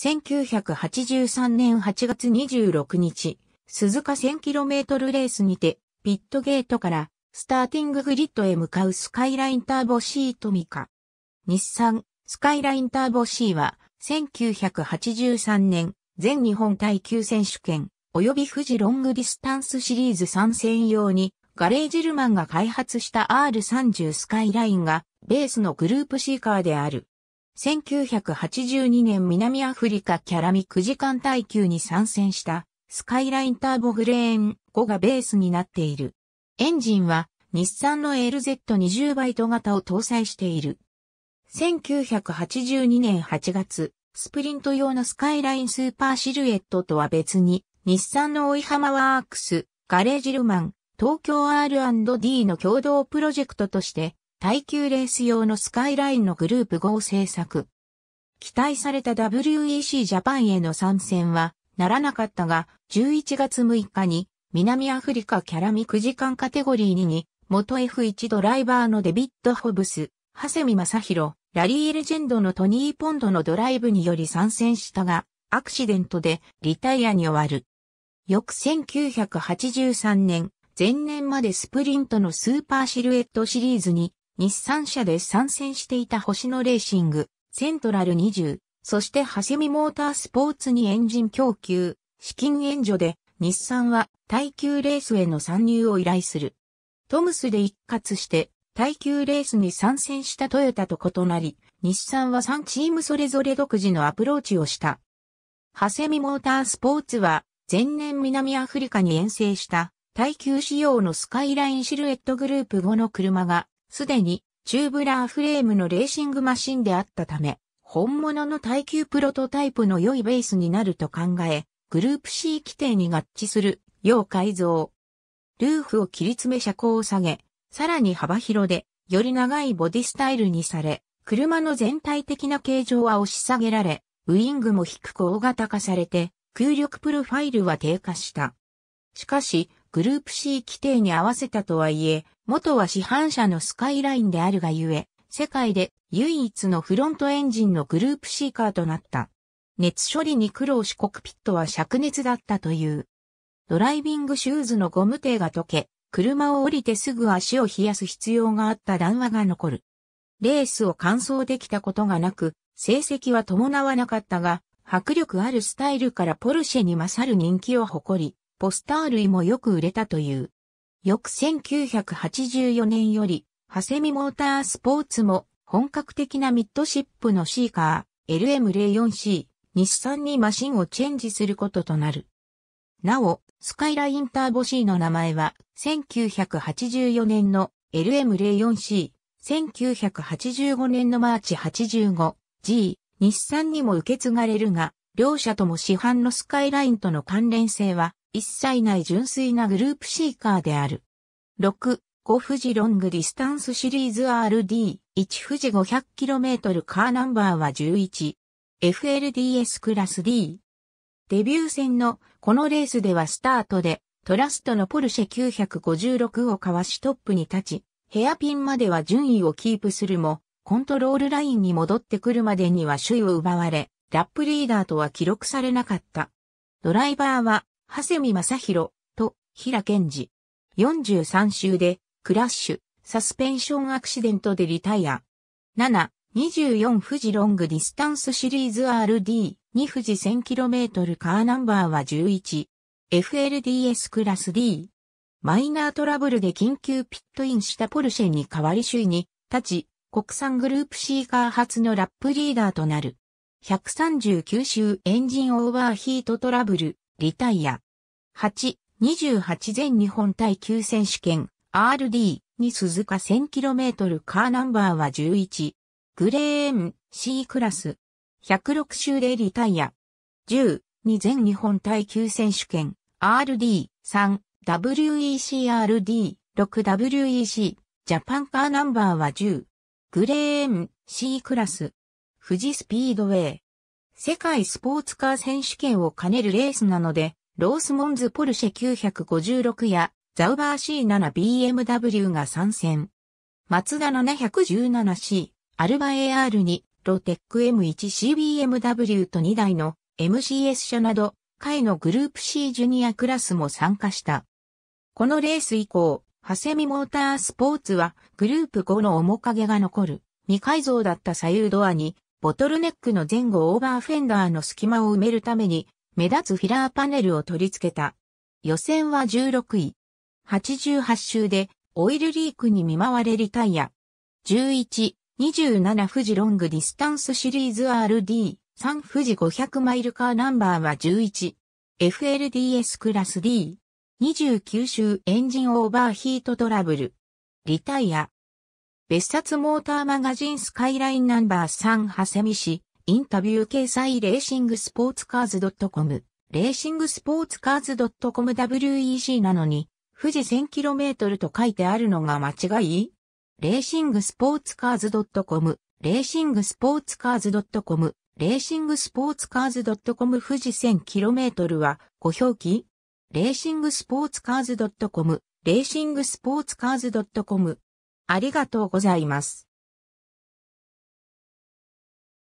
1983年8月26日、鈴鹿 1000km レースにて、ピットゲートからスターティンググリッドへ向かうスカイラインターボ C トミカ。日産、スカイラインターボ C は、1983年、全日本耐久選手権、及び富士ロングディスタンスシリーズ参戦用に、ガレージルマンが開発した R30 スカイラインが、ベースのグループ C カーである。1982年南アフリカキャラミ9時間耐久に参戦したスカイラインターボグレーン5がベースになっている。エンジンは日産の LZ20 バイト型を搭載している。1982年8月、スプリント用のスカイラインスーパーシルエットとは別に、日産の追浜ワークス、ガレージルマン、東京 R&D の共同プロジェクトとして、耐久レース用のスカイラインのグループ5を制作。期待された WEC ジャパンへの参戦はならなかったが、11月6日に南アフリカキャラミ9時間カテゴリー2に、元 F1 ドライバーのデビッド・ホブス、長谷サヒ宏、ラリーレジェンドのトニー・ポンドのドライブにより参戦したが、アクシデントでリタイアに終わる。翌1983年、前年までスプリントのスーパーシルエットシリーズに日産車で参戦していた星野レーシング、セントラル20、そしてハセミモータースポーツにエンジン供給、資金援助で、日産は耐久レースへの参入を依頼する。トムスで一括して、耐久レースに参戦したトヨタと異なり、日産は3チームそれぞれ独自のアプローチをした。ハセミモータースポーツは、前年南アフリカに遠征した、耐久仕様のスカイラインシルエットグループ5の車が、すでにチューブラーフレームのレーシングマシンであったため、本物の耐久プロトタイプの良いベースになると考え、グループ C 規定に合致する要改造。ルーフを切り詰め車高を下げ、さらに幅広で、より長いボディスタイルにされ、車の全体的な形状は押し下げられ、ウィングも低く大型化されて、空力プロファイルは低下した。しかし、グループ C 規定に合わせたとはいえ、元は市販車のスカイラインであるがゆえ、世界で唯一のフロントエンジンのグループ C カーとなった。熱処理に苦労しコクピットは灼熱だったという。ドライビングシューズのゴム底が溶け、車を降りてすぐ足を冷やす必要があった談話が残る。レースを完走できたことがなく、成績は伴わなかったが、迫力あるスタイルからポルシェに勝る人気を誇り、ポスター類もよく売れたという。翌1984年より、ハセミモータースポーツも本格的なミッドシップのシーカー、LM04C、日産にマシンをチェンジすることとなる。なお、スカイラインターボ C の名前は、1984年の LM04C、1985年のマーチ 85G、日産にも受け継がれるが、両社とも市販のスカイラインとの関連性は一切ない純粋なグループシーカーである。6、5富士ロングディスタンスシリーズ RD、1富士 500km カーナンバーは11、FLDS クラス D。デビュー戦のこのレースではスタートでトラストのポルシェ956をかわしトップに立ち、ヘアピンまでは順位をキープするも、コントロールラインに戻ってくるまでには首位を奪われ、ラップリーダーとは記録されなかった。ドライバーは長谷見正宏と平健二。43週で、クラッシュ、サスペンションアクシデントでリタイア。7、24富士ロングディスタンスシリーズ RD、2富士 1000km カーナンバーは11、FLDS クラス D。マイナートラブルで緊急ピットインしたポルシェに代わり首位に立ち、国産グループシーカー初のラップリーダーとなる。139周エンジンオーバーヒートトラブル、リタイア。8、28全日本耐久選手権 RD に鈴鹿 1000km カーナンバーは11。グレーン C クラス。106周でリタイア。10、2全日本耐久選手権 RD 3 WECRD 6WEC ジャパンカーナンバーは10。グレーン C クラス。富士スピードウェイ。世界スポーツカー選手権を兼ねるレースなので、ロースモンズポルシェ956やザウバー C7BMW が参戦。マツダ 717C、アルバ AR にロテック M1CBMW と2台の MCS 車など、会のグループ C ジュニアクラスも参加した。このレース以降、ハセミモータースポーツはグループ5の面影が残る未改造だった左右ドアにボトルネックの前後オーバーフェンダーの隙間を埋めるために、目立つフィラーパネルを取り付けた。予選は16位。88周で、オイルリークに見舞われリタイア。11、27富士ロングディスタンスシリーズ RD、3富士500マイルカーナンバーは11。FLDS クラス D。29周エンジンオーバーヒートトラブル。リタイア。別冊モーターマガジンスカイラインナンバー3長セ見氏、インタビュー掲載レーシングスポーツカーズ .com、レーシングスポーツカーズ .com WEC なのに、富士 1000km と書いてあるのが間違いレーシングスポーツカーズ .com、レーシングスポーツカーズ .com、レーシングスポーツカーズ .com 富士 1000km は、ご表記レーシングスポーツカーズ .com、レーシングスポーツカーズ .com ありがとうございます。